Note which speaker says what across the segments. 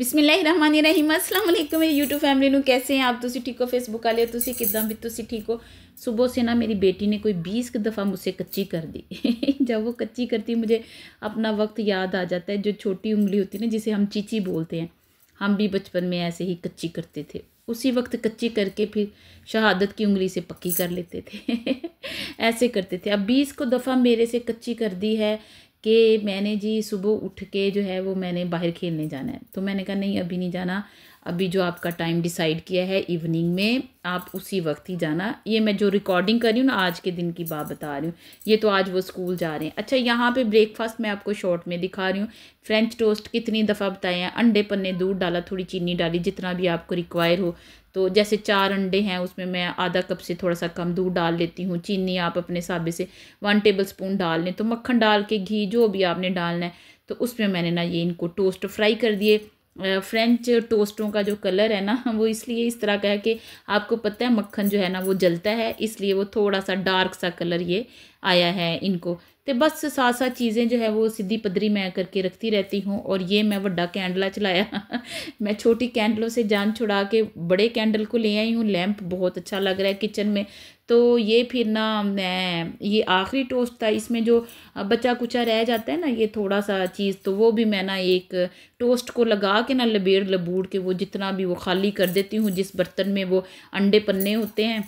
Speaker 1: ਬਿਸਮਿਲ੍ਲਾਹਿਰ ਰਹਿਮਾਨਿਰ ਰਹੀਮ ਅਸਲਾਮ ਅਲੈਕੁਮ ਮੇਰੀ YouTube family ਨੂੰ ਕੈਸੇ ठीक हो फेसबुक ਠੀਕ ਹੋ ਫੇਸਬੁੱਕ ਵਾਲੇ ਤੁਸੀਂ भी ਵੀ ਤੁਸੀਂ ਠੀਕ सुबह से ना मेरी बेटी ने कोई बीस दफ़ा मुझसे कच्ची कर दी जब वो कच्ची करती मुझे अपना वक्त याद आ जाता है जो छोटी उंगली होती है ना जिसे हम चीची बोलते हैं हम भी बचपन में ऐसे ही कच्ची करते थे उसी वक्त कच्ची करके फिर शहादत की उंगली से पक्की कर लेते थे ऐसे करते थे अब बीस को दफ़ा मेरे से कच्ची कर दी है कि मैंने जी सुबह उठ के जो है वो मैंने बाहर खेलने जाना है तो मैंने कहा नहीं अभी नहीं जाना अभी जो आपका टाइम डिसाइड किया है इवनिंग में आप उसी वक्त ही जाना ये मैं जो रिकॉर्डिंग कर रही हूँ ना आज के दिन की बात बता रही हूँ ये तो आज वो स्कूल जा रहे हैं अच्छा यहाँ पे ब्रेकफास्ट मैं आपको शॉर्ट में दिखा रही हूँ फ्रेंच टोस्ट कितनी दफ़ा बताए हैं अंडे पन्ने दूध डाला थोड़ी चीनी डाली जितना भी आपको रिक्वायर हो तो जैसे चार अंडे हैं उसमें मैं आधा कप से थोड़ा सा कम दूध डाल लेती हूँ चीनी आप अपने हिसाबे से वन टेबल स्पून डाल लें तो मक्खन डाल के घी जो भी आपने डालना है तो उसमें मैंने ना ये इनको टोस्ट फ्राई कर दिए फ्रेंच टोस्टों का जो कलर है ना वो इसलिए इस तरह का है कि आपको पता है मक्खन जो है ना वो जलता है इसलिए वो थोड़ा सा डार्क सा कलर ये आया है इनको तो बस साथ साथ चीज़ें जो है वो सीधी पदरी मैं करके रखती रहती हूँ और ये मैं वड्डा कैंडला चलाया मैं छोटी कैंडलों से जान छुड़ा के बड़े कैंडल को ले आई हूँ लैंप बहुत अच्छा लग रहा है किचन में तो ये फिर ना मैं ये आखिरी टोस्ट था इसमें जो बचा कुचा रह जाता है ना ये थोड़ा सा चीज़ तो वो भी मैं ना एक टोस्ट को लगा के ना लबेड़ लबूड़ के वो जितना भी वो खाली कर देती हूँ जिस बर्तन में वो अंडे पन्ने होते हैं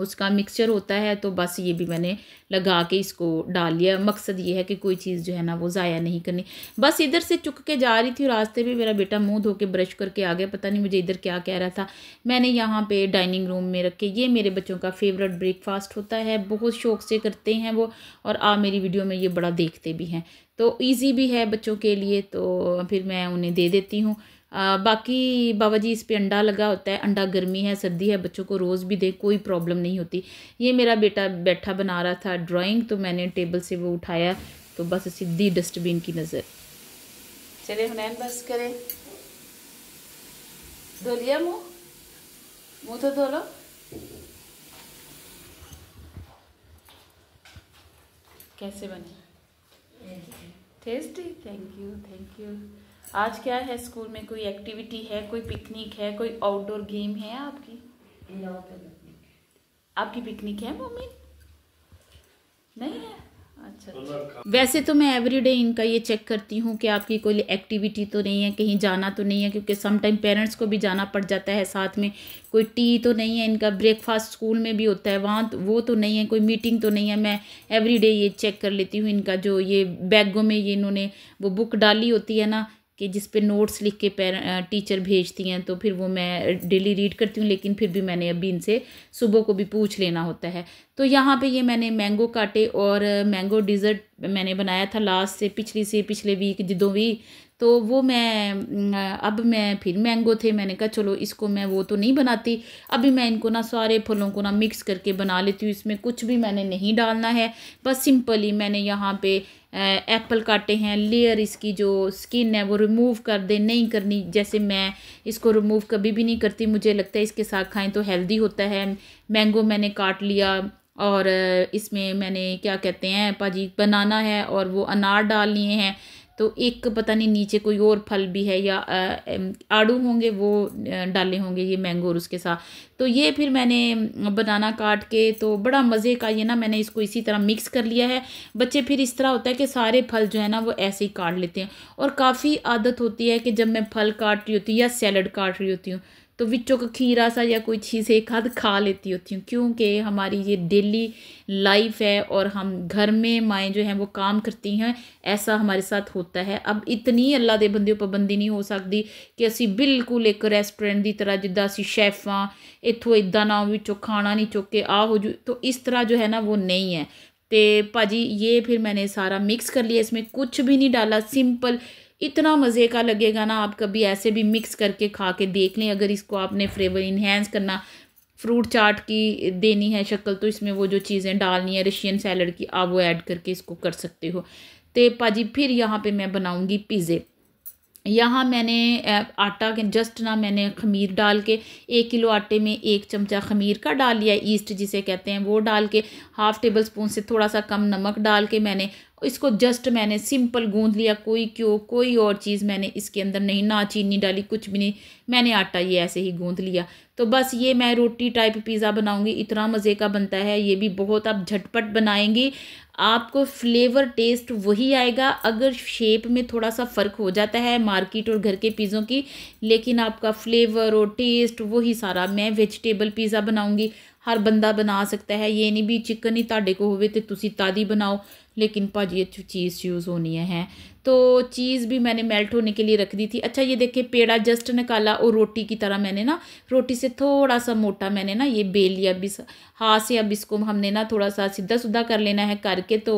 Speaker 1: उसका मिक्सचर होता है तो बस ये भी मैंने लगा के इसको डाल लिया मकसद ये है कि कोई चीज़ जो है ना वो ज़ाया नहीं करनी बस इधर से चुक के जा रही थी रास्ते में मेरा बेटा मुंह धो के ब्रश करके आ गया पता नहीं मुझे इधर क्या कह रहा था मैंने यहाँ पे डाइनिंग रूम में रखे ये मेरे बच्चों का फेवरेट ब्रेकफास्ट होता है बहुत शौक से करते हैं वो और आ मेरी वीडियो में ये बड़ा देखते भी हैं तो ईजी भी है बच्चों के लिए तो फिर मैं उन्हें दे देती हूँ बाकी बाबा जी इस पर अंडा लगा होता है अंडा गर्मी है सर्दी है बच्चों को रोज़ भी दे कोई प्रॉब्लम नहीं होती ये मेरा बेटा बैठा बना रहा था ड्राइंग तो मैंने टेबल से वो उठाया तो बस सीधी डस्टबिन की नज़र चले हुनैन बस करें धो लिया मुँह मुँह तो धो लो कैसे बने tasty thank you thank you आज क्या है स्कूल में कोई एक्टिविटी है कोई पिकनिक है कोई आउटडोर गेम है आपकी आपकी पिकनिक है मम्मी नहीं है अच्छा, तो अच्छा। मतलब वैसे तो मैं एवरीडे इनका ये चेक करती हूँ कि आपकी कोई एक्टिविटी तो नहीं है कहीं जाना तो नहीं है क्योंकि समटाइम पेरेंट्स को भी जाना पड़ जाता है साथ में कोई टी तो नहीं है इनका ब्रेकफास्ट स्कूल में भी होता है वहाँ तो, वो तो नहीं है कोई मीटिंग तो नहीं है मैं एवरीडे ये चेक कर लेती हूँ इनका जो ये बैगों में ये इन्होंने वो बुक डाली होती है ना कि जिस पे नोट्स लिख के पेर टीचर भेजती हैं तो फिर वो मैं डेली रीड करती हूँ लेकिन फिर भी मैंने अभी इनसे सुबह को भी पूछ लेना होता है तो यहाँ पे ये मैंने मैंगो काटे और मैंगो डिज़र्ट मैंने बनाया था लास्ट से पिछली से पिछले वीक जिदों भी तो वो मैं अब मैं फिर मैंगो थे मैंने कहा चलो इसको मैं वो तो नहीं बनाती अभी मैं इनको ना सारे फलों को ना मिक्स करके बना लेती हूँ इसमें कुछ भी मैंने नहीं डालना है बस सिंपली मैंने यहाँ पे एप्पल काटे हैं लेयर इसकी जो स्किन है वो रिमूव कर दे नहीं करनी जैसे मैं इसको रिमूव कभी भी नहीं करती मुझे लगता है इसके साथ खाएं तो हेल्दी होता है मैंगो मैंने काट लिया और इसमें मैंने क्या कहते हैं पाजी बनाना है और वो अनार डाल लिए हैं तो एक पता नहीं नीचे कोई और फल भी है या आड़ू होंगे वो डाले होंगे ये मैंगो और उसके साथ तो ये फिर मैंने बनाना काट के तो बड़ा मज़े का ये ना मैंने इसको इसी तरह मिक्स कर लिया है बच्चे फिर इस तरह होता है कि सारे फल जो है ना वो ऐसे ही काट लेते हैं और काफ़ी आदत होती है कि जब मैं फल काट रही होती हूँ या सैलड काट रही होती हूँ तो बिच्चों का खीरा सा या कोई चीज़ एक हद खा लेती होती हूँ क्योंकि हमारी ये डेली लाइफ है और हम घर में माएँ जो हैं वो काम करती हैं ऐसा हमारे साथ होता है अब इतनी अल्लाह के बंदे पाबंदी नहीं हो सकती कि असी बिल्कुल एक रेस्टोरेंट की तरह जिदा असी शेफ़ हाँ इतों इदा ना ਵਿੱਚੋਂ खाना नहीं चुके आ हो ਹੋ तो इस तरह जो है ना वो नहीं है तो भाजी ये फिर मैंने सारा मिक्स कर लिया इसमें कुछ भी नहीं डाला सिंपल इतना मज़े का लगेगा ना आप कभी ऐसे भी मिक्स करके खा के देख लें अगर इसको आपने फ्लेवर इन्हेंस करना फ्रूट चाट की देनी है शक्ल तो इसमें वो जो चीज़ें डालनी है रशियन सैलड की आप वो ऐड करके इसको कर सकते हो तो भाजी फिर यहाँ पे मैं बनाऊँगी पिज़्ज़े यहाँ मैंने आटा के जस्ट ना मैंने खमीर डाल के एक किलो आटे में एक चमचा खमीर का डाल लिया ईस्ट जिसे कहते हैं वो डाल के हाफ़ टेबल स्पून से थोड़ा सा कम नमक डाल के मैंने इसको जस्ट मैंने सिंपल गूंद लिया कोई क्यों कोई और चीज़ मैंने इसके अंदर नहीं ना चीनी डाली कुछ भी नहीं मैंने आटा ये ऐसे ही गूंद लिया तो बस ये मैं रोटी टाइप पिज़्ज़ा बनाऊंगी इतना मज़े का बनता है ये भी बहुत आप झटपट बनाएंगी आपको फ्लेवर टेस्ट वही आएगा अगर शेप में थोड़ा सा फ़र्क हो जाता है मार्केट और घर के पिज़्ज़ों की लेकिन आपका फ्लेवर और टेस्ट वही सारा मैं वेजिटेबल पिज़्ज़ा बनाऊँगी हर बंदा बना सकता है ये नहीं भी चिकन ही ताडे को होवे तो तुम ਤਾਦੀ बनाओ लेकिन भाजी ये चीज़ यूज़ होनी है तो चीज़ भी मैंने मेल्ट होने के लिए रख दी थी अच्छा ये देखिए पेड़ा जस्ट निकाला और रोटी की तरह मैंने ना रोटी से थोड़ा सा मोटा मैंने ना ये बेल या बिस हाथ से या बिस्को हमने ना थोड़ा सा सीधा सुधा कर लेना है करके तो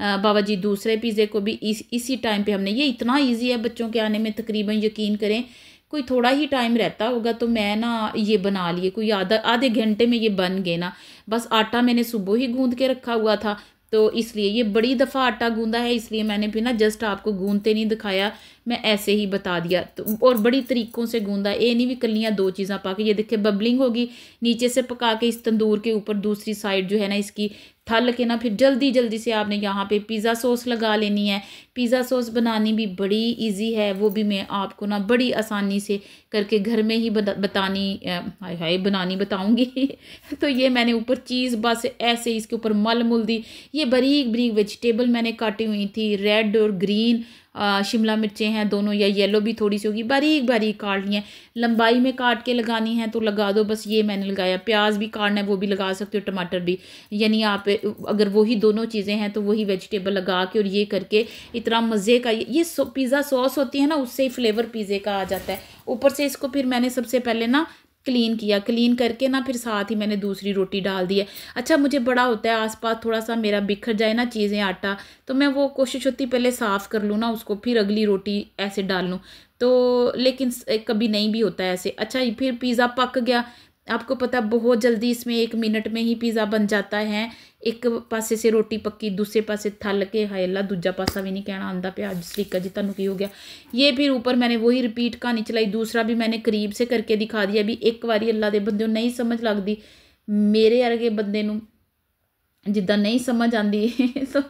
Speaker 1: बाबा जी दूसरे पिज़्ज़े को भी इस इसी टाइम पर हमने ये इतना ईजी है बच्चों के आने में तकरीबन यकीन करें कोई थोड़ा ही टाइम रहता होगा तो मैं ना ये बना लिए कोई आधा आधे घंटे में ये बन गए ना बस आटा मैंने सुबह ही गूंद के रखा हुआ था तो इसलिए ये बड़ी दफ़ा आटा गूंदा है इसलिए मैंने भी ना जस्ट आपको गूंदते नहीं दिखाया मैं ऐसे ही बता दिया तो और बड़ी तरीक़ों से गूंदा ये नहीं भी कलियाँ दो चीज़ें पा के ये देखिए बबलिंग होगी नीचे से पका के इस तंदूर के ऊपर दूसरी साइड जो है ना इसकी ठल के ना फिर जल्दी जल्दी से आपने यहाँ पे पिज़्ज़ा सॉस लगा लेनी है पिज़्ज़ा सॉस बनानी भी बड़ी इजी है वो भी मैं आपको ना बड़ी आसानी से करके घर में ही बता, बतानी हाय हाय बनानी बताऊँगी तो ये मैंने ऊपर चीज़ बस ऐसे इसके ऊपर मल मुल दी ये बरीक बरीक वेजिटेबल मैंने काटी हुई थी रेड और ग्रीन शिमला मिर्चें हैं दोनों या येलो भी थोड़ी सी होगी बारीक बारीक काट है लंबाई में काट के लगानी है तो लगा दो बस ये मैंने लगाया प्याज भी काटना है वो भी लगा सकते हो टमाटर भी यानी आप अगर वही दोनों चीज़ें हैं तो वही वेजिटेबल लगा के और ये करके इतना मज़े का ये पिज़्ज़ा सॉस होती है ना उससे ही फ्लेवर पिज़्ज़े का आ जाता है ऊपर से इसको फिर मैंने सबसे पहले ना क्लीन किया क्लीन करके ना फिर साथ ही मैंने दूसरी रोटी डाल दी है अच्छा मुझे बड़ा होता है आसपास थोड़ा सा मेरा बिखर जाए ना चीज़ें आटा तो मैं वो कोशिश होती पहले साफ़ कर लूँ ना उसको फिर अगली रोटी ऐसे डाल लूँ तो लेकिन कभी नहीं भी होता है ऐसे अच्छा फिर पिज़्ज़ा पक गया आपको पता बहुत जल्दी इसमें एक मिनट में ही पिज़्ज़ा बन जाता है एक पास से रोटी पक्की दूसरे पास थल के हेला दूजा पासा भी नहीं कहना आंता पे अज सलीका जी की हो गया ये फिर ऊपर मैंने वही रिपीट कहानी चलाई दूसरा भी मैंने करीब से करके दिखा दिया भी एक बार अल्लाह के बंदे नहीं समझ लगती मेरे अर्गे बंदे जिदा नहीं समझ ਆਂਦੀ तो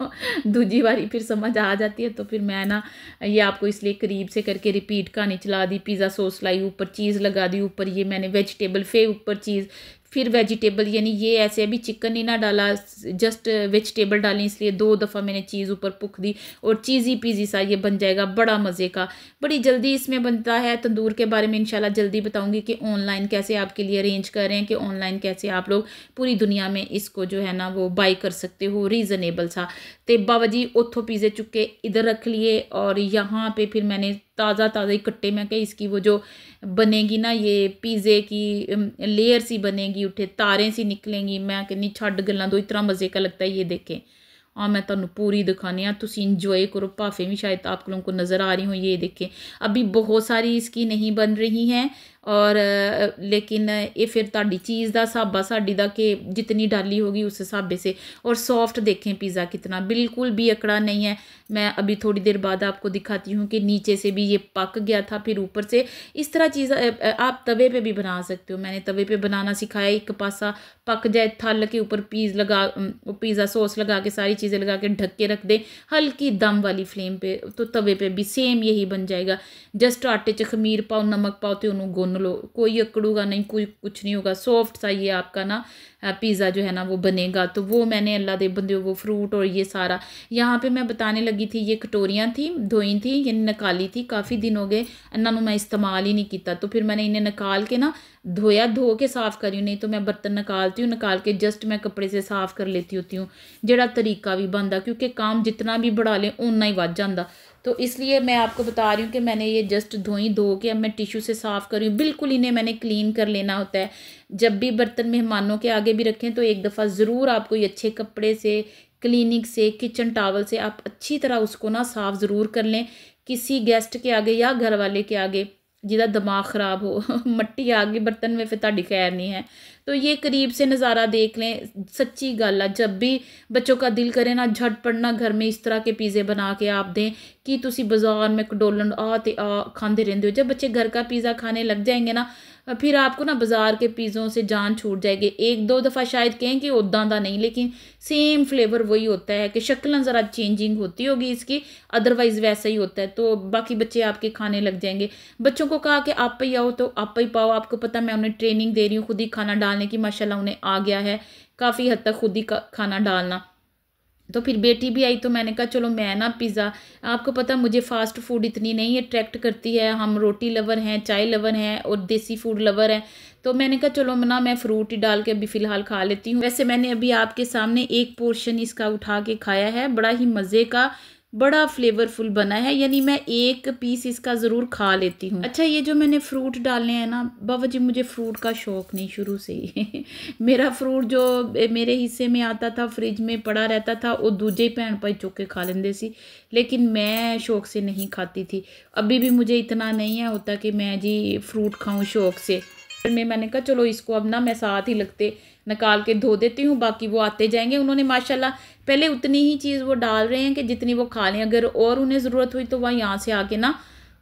Speaker 1: दूजी बारी फिर समझ आ जाती है तो फिर मैं ना ये आपको इसलिए करीब से करके रिपीट कहानी चला दी पिज़्ज़ा सॉस लाई ऊपर चीज़ लगा दी ऊपर ये मैंने वेजिटेबल फे ऊपर चीज़ फिर वेजिटेबल यानी ये ऐसे अभी चिकन ही ना डाला जस्ट वेजिटेबल डाली इसलिए दो दफ़ा मैंने चीज़ ऊपर पुख दी और चीज़ी पीजी सा ये बन जाएगा बड़ा मज़े का बड़ी जल्दी इसमें बनता है तंदूर के बारे में इंशाल्लाह जल्दी बताऊँगी कि ऑनलाइन कैसे आपके लिए अरेंज कर रहे हैं कि ऑनलाइन कैसे आप लोग पूरी दुनिया में इसको जो है ना वो बाई कर सकते हो रीज़नेबल सा तो बाबा जी उतों पीज़े चुके इधर रख लिए और यहाँ पर फिर मैंने ताज़ा ताज़ा कट्टे में कि इसकी वो जो बनेगी ना ये पिज़्ज़े की लेयर सी बनेगी उठे तारें सी निकलेंगी मैं कहनी छड गल तो इतना मज़े का लगता है ये देखें हाँ मैं तुम्हें पूरी दिखाने तुम इंजॉय करो भाफे भी शायद आप लोगों को नज़र आ रही हो ये देखें अभी बहुत सारी इसकी नहीं बन रही हैं और लेकिन ये फिर ताड़ी चीज़ का हिसाबा साडी का कि जितनी डाली होगी उस हिसाबे से और सॉफ्ट देखें पिज़्ज़ा कितना बिल्कुल भी अकड़ा नहीं है मैं अभी थोड़ी देर बाद आपको दिखाती हूँ कि नीचे से भी ये पक गया था फिर ऊपर से इस तरह चीज़ आप तवे पे भी बना सकते हो मैंने तवे पे बनाना सिखाया एक पासा पक जाए थल के ऊपर पीज लगा पिज़्ज़ा सॉस लगा के सारी चीज़ें लगा के ढक के रख दे हल्की दम वाली फ्लेम पर तो तवे पर भी सेम यही बन जाएगा जस्ट आटे च खमीर पाओ नमक पाओ तो उन्होंने दोनों लोग कोई अकड़ूगा नहीं कोई कुछ नहीं होगा सॉफ्ट सा ये आपका ना पिज़्ज़ा जो है ना वो बनेगा तो वो मैंने अल्लाह दे बंदे वो फ्रूट और ये सारा यहाँ पे मैं बताने लगी थी ये कटोरियाँ थी धोई थी ये निकाली थी काफ़ी दिन हो गए इन्हों मैं इस्तेमाल ही नहीं किया तो फिर मैंने इन्हें निकाल के ना धोया धो के साफ़ करी नहीं तो मैं बर्तन निकालती हूँ निकाल के जस्ट मैं कपड़े से साफ़ कर लेती होती हूँ जोड़ा तरीका भी बनता क्योंकि काम जितना भी बढ़ा लें उन्ना ही बच जाता तो इसलिए मैं आपको बता रही हूँ कि मैंने ये जस्ट धोई धो के अब मैं टिश्यू से साफ़ कर रही हूँ बिल्कुल इन्हें मैंने क्लीन कर लेना होता है जब भी बर्तन मेहमानों के आगे भी रखें तो एक दफ़ा ज़रूर आपको ये अच्छे कपड़े से क्लिनिक से किचन टावल से आप अच्छी तरह उसको ना साफ़ ज़रूर कर लें किसी गेस्ट के आगे या घर वाले के आगे जिदा दिमाग खराब हो मट्टी आ गई बर्तन में फिर ताकि खैर नहीं है तो ये करीब से नज़ारा देख लें सच्ची गल है जब भी बच्चों का दिल करे ना झट पड़ना घर में इस तरह के पिज़्ज़े बना के आप दें कि तुम बाज़ार में डोलन आते आ खाते रहते हो जब बच्चे घर का पिज़्ज़ा खाने लग जाएंगे ना और फिर आपको ना बाज़ार के पिज़्ज़ों से जान छूट जाएगी एक दो दफ़ा शायद कहें कि उदा का नहीं लेकिन सेम फ्लेवर वही होता है कि शक्ल ज़रा चेंजिंग होती होगी इसकी अदरवाइज़ वैसा ही होता है तो बाकी बच्चे आपके खाने लग जाएंगे बच्चों को कहा कि आप ही आओ तो आप ही पाओ आपको पता मैं उन्हें ट्रेनिंग दे रही हूँ खुद ही खाना डालने की माशाला उन्हें आ गया है काफ़ी हद तक खुद ही खाना डालना तो फिर बेटी भी आई तो मैंने कहा चलो मैं ना पिज़्ज़ा आपको पता मुझे फ़ास्ट फूड इतनी नहीं अट्रैक्ट करती है हम रोटी लवर हैं चाय लवर हैं और देसी फूड लवर हैं तो मैंने कहा चलो ना मैं फ्रूट ही डाल के अभी फ़िलहाल खा लेती हूँ वैसे मैंने अभी आपके सामने एक पोर्शन इसका उठा के खाया है बड़ा ही मज़े का बड़ा फ्लेवरफुल बना है यानी मैं एक पीस इसका ज़रूर खा लेती हूँ हम्म। अच्छा ये जो मैंने फ्रूट डालने हैं ना बाबा जी मुझे फ्रूट का शौक़ नहीं शुरू से ही मेरा फ्रूट जो मेरे हिस्से में आता था फ्रिज में पड़ा रहता था वो दूजे ही भैन भाई चुक के खा लेंदे सी लेकिन मैं शौक़ से नहीं खाती थी अभी भी मुझे इतना नहीं है होता कि मैं जी फ्रूट खाऊँ शौक़ से फिर में मैंने कहा चलो इसको अब ना मैं साथ ही लगते निकाल के धो देती हूँ बाकी वो आते जाएंगे उन्होंने माशाल्लाह पहले उतनी ही चीज़ वो डाल रहे हैं कि जितनी वो खा लें अगर और उन्हें ज़रूरत हुई तो वह यहाँ से आके ना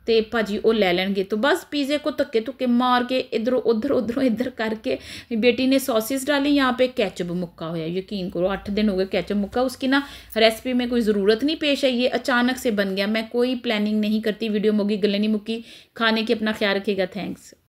Speaker 1: तो भाजी वो ले लेंगे तो बस ਪੀਜ਼ੇ को धक्के धुके मार के इधर उधर उधरों इधर करके बेटी ने सॉसेस डाली यहाँ पे केचप मुक्का हुआ यकीन करो आठ दिन हो गए केचप मुक्का उसकी ना रेसिपी में कोई ज़रूरत नहीं पेश है ये अचानक से बन गया मैं कोई प्लानिंग नहीं करती वीडियो मोगी गले नहीं मुक्की खाने की अपना ख्याल रखेगा थैंक्स